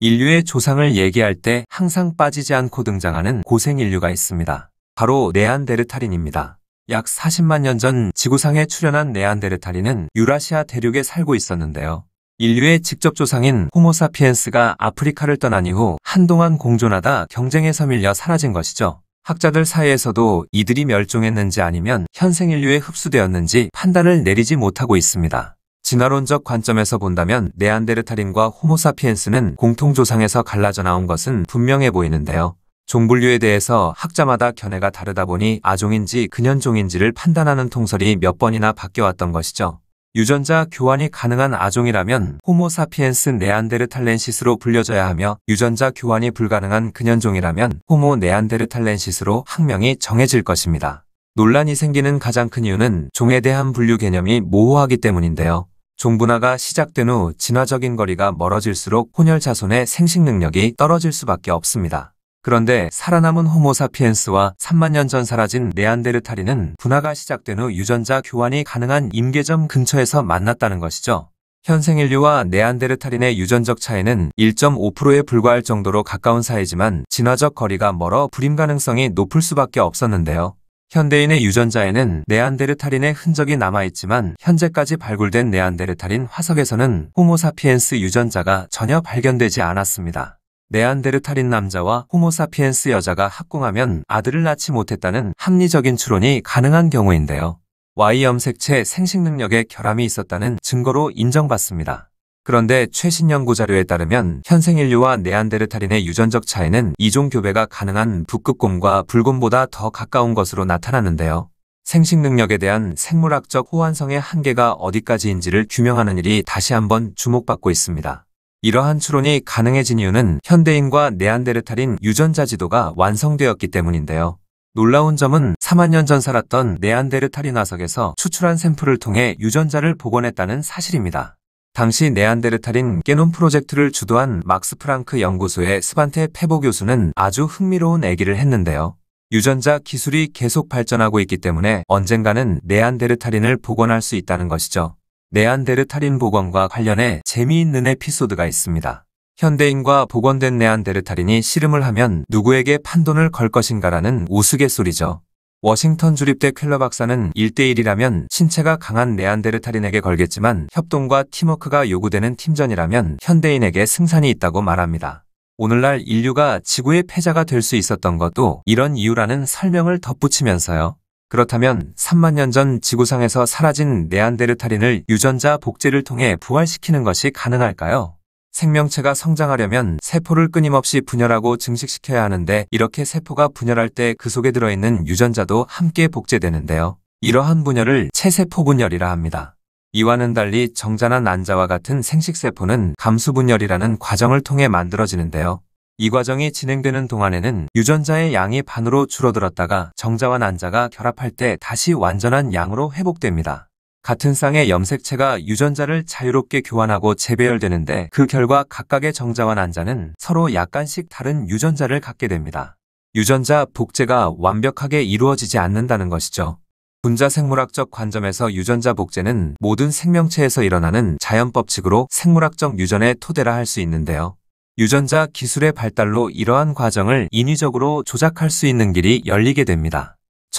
인류의 조상을 얘기할 때 항상 빠지지 않고 등장하는 고생 인류가 있습니다. 바로 네안데르탈인입니다. 약 40만 년 전 지구상에 출현한 네안데르탈인은 유라시아 대륙에 살고 있었는데요. 인류의 직접 조상인 호모사피엔스가 아프리카를 떠난 이후 한동안 공존하다 경쟁에서 밀려 사라진 것이죠. 학자들 사이에서도 이들이 멸종했는지 아니면 현생 인류에 흡수되었는지 판단을 내리지 못하고 있습니다. 진화론적 관점에서 본다면 네안데르탈인과 호모사피엔스는 공통조상에서 갈라져 나온 것은 분명해 보이는데요. 종분류에 대해서 학자마다 견해가 다르다 보니 아종인지 근현종인지를 판단하는 통설이 몇 번이나 바뀌어왔던 것이죠. 유전자 교환이 가능한 아종이라면 호모사피엔스 네안데르탈렌시스로 불려져야 하며 유전자 교환이 불가능한 근현종이라면 호모 네안데르탈렌시스로 학명이 정해질 것입니다. 논란이 생기는 가장 큰 이유는 종에 대한 분류 개념이 모호하기 때문인데요. 종분화가 시작된 후 진화적인 거리가 멀어질수록 혼혈 자손의 생식 능력이 떨어질 수밖에 없습니다. 그런데 살아남은 호모사피엔스와 3만 년 전 사라진 네안데르탈인은 분화가 시작된 후 유전자 교환이 가능한 임계점 근처에서 만났다는 것이죠. 현생 인류와 네안데르탈인의 유전적 차이는 1.5%에 불과할 정도로 가까운 사이지만 진화적 거리가 멀어 불임 가능성이 높을 수밖에 없었는데요. 현대인의 유전자에는 네안데르탈인의 흔적이 남아있지만 현재까지 발굴된 네안데르탈인 화석에서는 호모사피엔스 유전자가 전혀 발견되지 않았습니다. 네안데르탈인 남자와 호모사피엔스 여자가 합궁하면 아들을 낳지 못했다는 합리적인 추론이 가능한 경우인데요. Y 염색체 생식 능력에 결함이 있었다는 증거로 인정받습니다. 그런데 최신 연구 자료에 따르면 현생 인류와 네안데르탈인의 유전적 차이는 이종 교배가 가능한 북극곰과 불곰보다 더 가까운 것으로 나타났는데요. 생식 능력에 대한 생물학적 호환성의 한계가 어디까지인지를 규명하는 일이 다시 한번 주목받고 있습니다. 이러한 추론이 가능해진 이유는 현대인과 네안데르탈인 유전자 지도가 완성되었기 때문인데요. 놀라운 점은 4만 년 전 살았던 네안데르탈인 화석에서 추출한 샘플을 통해 유전자를 복원했다는 사실입니다. 당시 네안데르탈인 깨놈 프로젝트를 주도한 막스 프랑크 연구소의 스반테 페보 교수는 아주 흥미로운 얘기를 했는데요. 유전자 기술이 계속 발전하고 있기 때문에 언젠가는 네안데르탈인을 복원할 수 있다는 것이죠. 네안데르탈인 복원과 관련해 재미있는 에피소드가 있습니다. 현대인과 복원된 네안데르탈인이 씨름을 하면 누구에게 판돈을 걸 것인가라는 우스갯소리죠. 워싱턴 주립대 켈러 박사는 1대1이라면 신체가 강한 네안데르탈인에게 걸겠지만 협동과 팀워크가 요구되는 팀전이라면 현대인에게 승산이 있다고 말합니다. 오늘날 인류가 지구의 패자가 될 수 있었던 것도 이런 이유라는 설명을 덧붙이면서요. 그렇다면 3만 년 전 지구상에서 사라진 네안데르탈인을 유전자 복제를 통해 부활시키는 것이 가능할까요? 생명체가 성장하려면 세포를 끊임없이 분열하고 증식시켜야 하는데 이렇게 세포가 분열할 때 그 속에 들어있는 유전자도 함께 복제되는데요. 이러한 분열을 체세포 분열이라 합니다. 이와는 달리 정자나 난자와 같은 생식세포는 감수분열이라는 과정을 통해 만들어지는데요. 이 과정이 진행되는 동안에는 유전자의 양이 반으로 줄어들었다가 정자와 난자가 결합할 때 다시 완전한 양으로 회복됩니다. 같은 쌍의 염색체가 유전자를 자유롭게 교환하고 재배열되는데 그 결과 각각의 정자와 난자는 서로 약간씩 다른 유전자를 갖게 됩니다. 유전자 복제가 완벽하게 이루어지지 않는다는 것이죠. 분자 생물학적 관점에서 유전자 복제는 모든 생명체에서 일어나는 자연 법칙으로 생물학적 유전의 토대라 할 수 있는데요. 유전자 기술의 발달로 이러한 과정을 인위적으로 조작할 수 있는 길이 열리게 됩니다.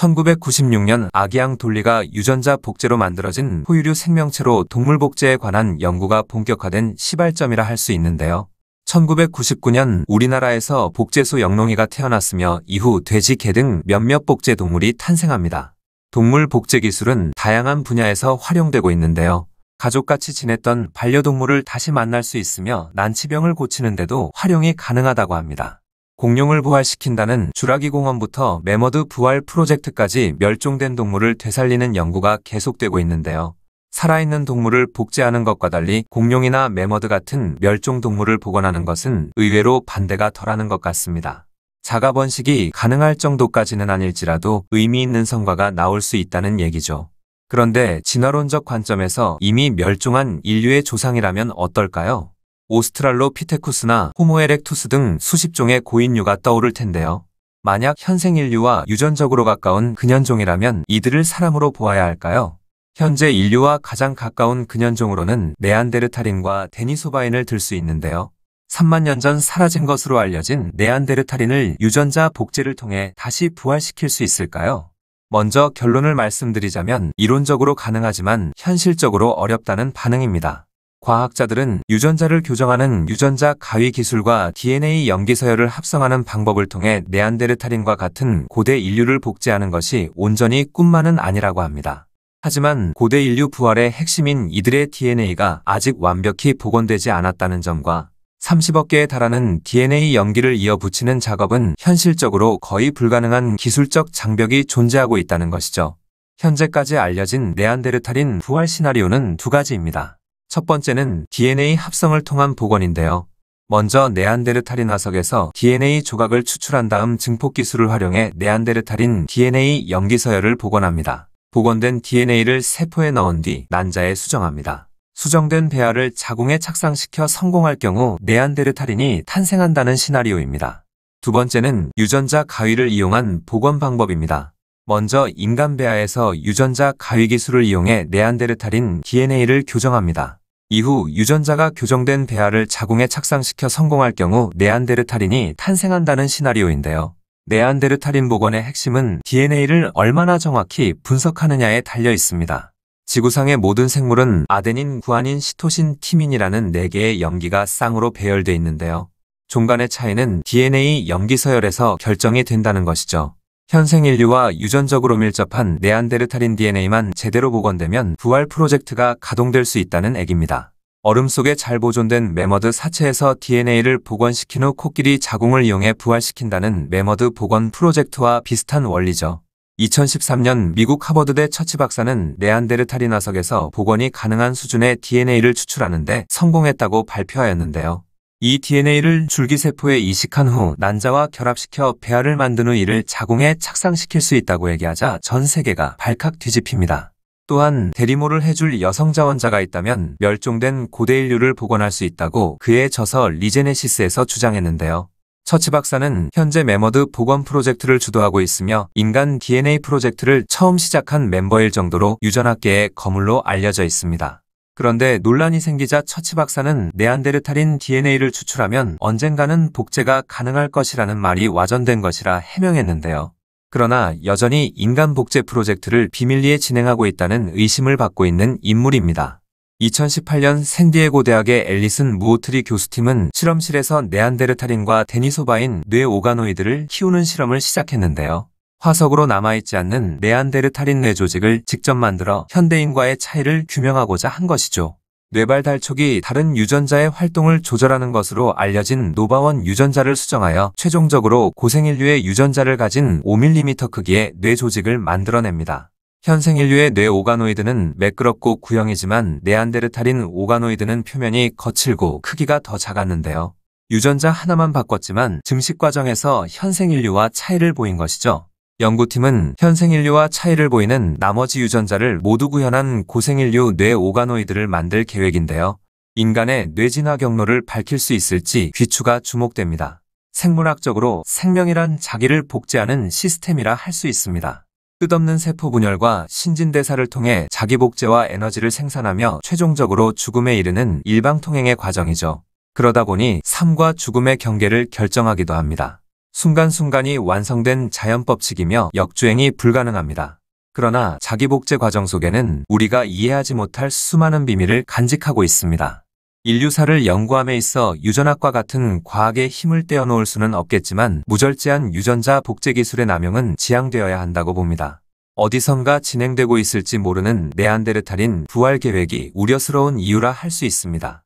1996년 아기양 돌리가 유전자 복제로 만들어진 포유류 생명체로 동물 복제에 관한 연구가 본격화된 시발점이라 할 수 있는데요. 1999년 우리나라에서 복제소 영롱이가 태어났으며 이후 돼지, 개 등 몇몇 복제 동물이 탄생합니다. 동물 복제 기술은 다양한 분야에서 활용되고 있는데요. 가족같이 지냈던 반려동물을 다시 만날 수 있으며 난치병을 고치는데도 활용이 가능하다고 합니다. 공룡을 부활시킨다는 주라기 공원부터 메머드 부활 프로젝트까지 멸종된 동물을 되살리는 연구가 계속되고 있는데요. 살아있는 동물을 복제하는 것과 달리 공룡이나 메머드 같은 멸종 동물을 복원하는 것은 의외로 반대가 덜하는 것 같습니다. 자가 번식이 가능할 정도까지는 아닐지라도 의미 있는 성과가 나올 수 있다는 얘기죠. 그런데 진화론적 관점에서 이미 멸종한 인류의 조상이라면 어떨까요? 오스트랄로피테쿠스나 호모에렉투스 등 수십 종의 고인류가 떠오를 텐데요. 만약 현생 인류와 유전적으로 가까운 근현종이라면 이들을 사람으로 보아야 할까요? 현재 인류와 가장 가까운 근현종으로는 네안데르탈인과 데니소바인을 들 수 있는데요. 3만 년 전 사라진 것으로 알려진 네안데르탈인을 유전자 복제를 통해 다시 부활시킬 수 있을까요? 먼저 결론을 말씀드리자면 이론적으로 가능하지만 현실적으로 어렵다는 반응입니다. 과학자들은 유전자를 교정하는 유전자 가위 기술과 DNA 염기서열을 합성하는 방법을 통해 네안데르탈인과 같은 고대 인류를 복제하는 것이 온전히 꿈만은 아니라고 합니다. 하지만 고대 인류 부활의 핵심인 이들의 DNA가 아직 완벽히 복원되지 않았다는 점과 30억 개에 달하는 DNA 연기를 이어 붙이는 작업은 현실적으로 거의 불가능한 기술적 장벽이 존재하고 있다는 것이죠. 현재까지 알려진 네안데르탈인 부활 시나리오는 두 가지입니다. 첫 번째는 DNA 합성을 통한 복원인데요. 먼저 네안데르탈인 화석에서 DNA 조각을 추출한 다음 증폭 기술을 활용해 네안데르탈인 DNA 염기 서열을 복원합니다. 복원된 DNA를 세포에 넣은 뒤 난자에 수정합니다. 수정된 배아를 자궁에 착상시켜 성공할 경우 네안데르탈인이 탄생한다는 시나리오입니다. 두 번째는 유전자 가위를 이용한 복원 방법입니다. 먼저 인간 배아에서 유전자 가위 기술을 이용해 네안데르탈인 DNA를 교정합니다. 이후 유전자가 교정된 배아를 자궁에 착상시켜 성공할 경우 네안데르탈인이 탄생한다는 시나리오인데요. 네안데르탈인 복원의 핵심은 DNA를 얼마나 정확히 분석하느냐에 달려 있습니다. 지구상의 모든 생물은 아데닌, 구아닌, 시토신, 티민이라는 4개의 염기가 쌍으로 배열돼 있는데요. 종간의 차이는 DNA 염기 서열에서 결정이 된다는 것이죠. 현생 인류와 유전적으로 밀접한 네안데르탈인 DNA만 제대로 복원되면 부활 프로젝트가 가동될 수 있다는 액입니다. 얼음 속에 잘 보존된 메머드 사체에서 DNA를 복원시킨 후 코끼리 자궁을 이용해 부활시킨다는 메머드 복원 프로젝트와 비슷한 원리죠. 2013년 미국 하버드대 처치 박사는 네안데르탈인 화석에서 복원이 가능한 수준의 DNA를 추출하는데 성공했다고 발표하였는데요. 이 DNA를 줄기세포에 이식한 후 난자와 결합시켜 배아를 만드는 이를 자궁에 착상시킬 수 있다고 얘기하자 전 세계가 발칵 뒤집힙니다. 또한 대리모를 해줄 여성 자원자가 있다면 멸종된 고대 인류를 복원할 수 있다고 그의 저서 리제네시스에서 주장했는데요. 처치 박사는 현재 메머드 복원 프로젝트를 주도하고 있으며 인간 DNA 프로젝트를 처음 시작한 멤버일 정도로 유전학계의 거물로 알려져 있습니다. 그런데 논란이 생기자 처치 박사는 네안데르탈인 DNA를 추출하면 언젠가는 복제가 가능할 것이라는 말이 와전된 것이라 해명했는데요. 그러나 여전히 인간 복제 프로젝트를 비밀리에 진행하고 있다는 의심을 받고 있는 인물입니다. 2018년 샌디에고 대학의 앨리슨 무오트리 교수팀은 실험실에서 네안데르탈인과 데니소바인 뇌오가노이드를 키우는 실험을 시작했는데요. 화석으로 남아있지 않는 네안데르탈인 뇌 조직을 직접 만들어 현대인과의 차이를 규명하고자 한 것이죠. 뇌발 달촉이 다른 유전자의 활동을 조절하는 것으로 알려진 노바원 유전자를 수정하여 최종적으로 고생인류의 유전자를 가진 5mm 크기의 뇌 조직을 만들어냅니다. 현생인류의 뇌 오가노이드는 매끄럽고 구형이지만 네안데르탈인 오가노이드는 표면이 거칠고 크기가 더 작았는데요. 유전자 하나만 바꿨지만 증식 과정에서 현생인류와 차이를 보인 것이죠. 연구팀은 현생인류와 차이를 보이는 나머지 유전자를 모두 구현한 고생인류 뇌 오가노이드를 만들 계획인데요. 인간의 뇌진화 경로를 밝힐 수 있을지 귀추가 주목됩니다. 생물학적으로 생명이란 자기를 복제하는 시스템이라 할 수 있습니다. 끝없는 세포 분열과 신진대사를 통해 자기 복제와 에너지를 생산하며 최종적으로 죽음에 이르는 일방통행의 과정이죠. 그러다 보니 삶과 죽음의 경계를 결정하기도 합니다. 순간순간이 완성된 자연법칙이며 역주행이 불가능합니다. 그러나 자기 복제 과정 속에는 우리가 이해하지 못할 수많은 비밀을 간직하고 있습니다. 인류사를 연구함에 있어 유전학과 같은 과학의 힘을 떼어놓을 수는 없겠지만 무절제한 유전자 복제 기술의 남용은 지양되어야 한다고 봅니다. 어디선가 진행되고 있을지 모르는 네안데르탈인 부활 계획이 우려스러운 이유라 할 수 있습니다.